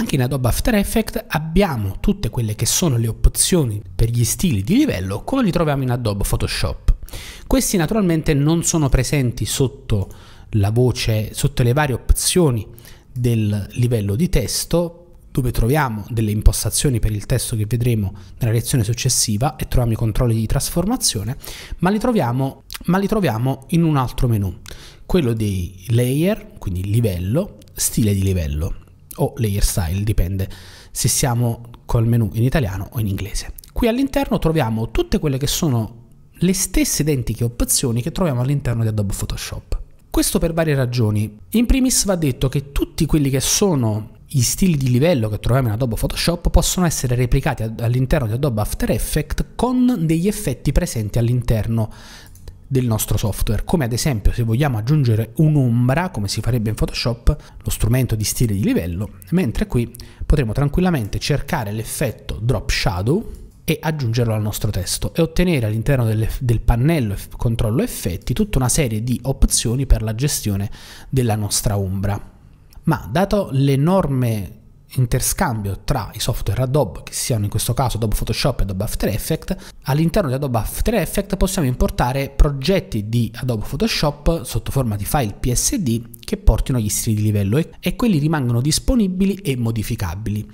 Anche in Adobe After Effects abbiamo tutte quelle che sono le opzioni per gli stili di livello come li troviamo in Adobe Photoshop. Questi naturalmente non sono presenti sotto la voce, sotto le varie opzioni del livello di testo dove troviamo delle impostazioni per il testo che vedremo nella lezione successiva e troviamo i controlli di trasformazione, ma li troviamo, ma li troviamo in un altro menu, quello dei layer, quindi livello, stile di livello o layer style, dipende se siamo col menu in italiano o in inglese. Qui all'interno troviamo tutte quelle che sono le stesse identiche opzioni che troviamo all'interno di Adobe Photoshop. Questo per varie ragioni. In primis va detto che tutti quelli che sono gli stili di livello che troviamo in Adobe Photoshop possono essere replicati all'interno di Adobe After Effects con degli effetti presenti all'interno del nostro software, come ad esempio se vogliamo aggiungere un'ombra, come si farebbe in Photoshop, lo strumento di stile di livello, mentre qui potremo tranquillamente cercare l'effetto drop shadow e aggiungerlo al nostro testo e ottenere all'interno del, del pannello controllo effetti tutta una serie di opzioni per la gestione della nostra ombra. Ma dato l'enorme interscambio tra i software Adobe, che siano in questo caso Adobe Photoshop e Adobe After Effects, all'interno di Adobe After Effects possiamo importare progetti di Adobe Photoshop sotto forma di file PSD che portino gli stili di livello e, e quelli rimangono disponibili e modificabili.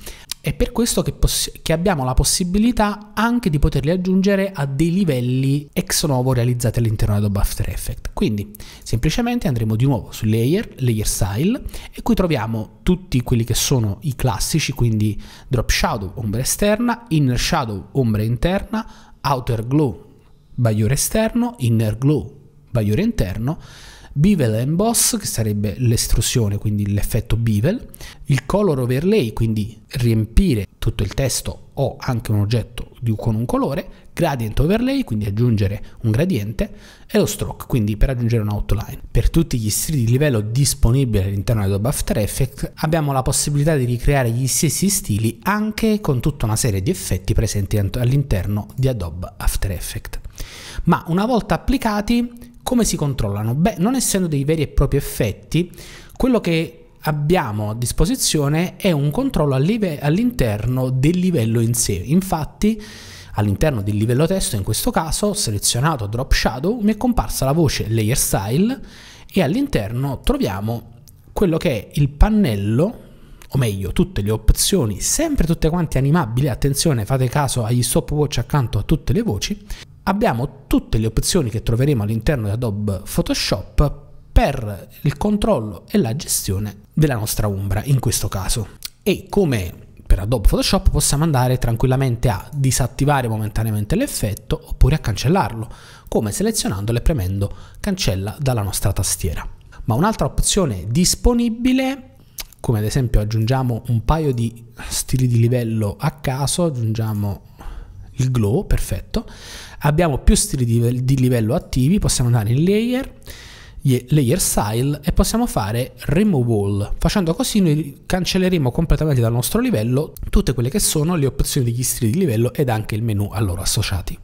È per questo che, poss- che, abbiamo la possibilità anche di poterli aggiungere a dei livelli ex novo realizzati all'interno di Adobe After Effects. Quindi semplicemente andremo di nuovo su Layer, Layer Style e qui troviamo tutti quelli che sono i classici, quindi Drop Shadow, ombra esterna, Inner Shadow, ombra interna, Outer Glow, bagliore esterno, Inner Glow, bagliore interno, Bevel Emboss, che sarebbe l'estrusione, quindi l'effetto bevel, il color overlay, quindi riempire tutto il testo o anche un oggetto con un colore, gradient overlay, quindi aggiungere un gradiente, e lo stroke, quindi per aggiungere un outline. Per tutti gli stili di livello disponibili all'interno di Adobe After Effects abbiamo la possibilità di ricreare gli stessi stili anche con tutta una serie di effetti presenti all'interno di Adobe After Effects. Ma una volta applicati come si controllano? Beh, non essendo dei veri e propri effetti, quello che abbiamo a disposizione è un controllo all'interno del livello in sé. Infatti, all'interno del livello testo, in questo caso, selezionato Drop Shadow, mi è comparsa la voce Layer Style e all'interno troviamo quello che è il pannello o meglio tutte le opzioni, sempre tutte quante animabili, attenzione fate caso agli stopwatch accanto a tutte le voci, abbiamo tutte le opzioni che troveremo all'interno di Adobe Photoshop per il controllo e la gestione della nostra ombra in questo caso. E come per Adobe Photoshop possiamo andare tranquillamente a disattivare momentaneamente l'effetto oppure a cancellarlo, come selezionandolo e premendo cancella dalla nostra tastiera. Ma un'altra opzione disponibile, come ad esempio aggiungiamo un paio di stili di livello a caso, aggiungiamo il glow, perfetto. Abbiamo più stili di, di livello attivi, possiamo andare in layer, layer style e possiamo fare remove all. Facendo così noi cancelleremo completamente dal nostro livello tutte quelle che sono le opzioni degli stili di livello ed anche il menu a loro associati.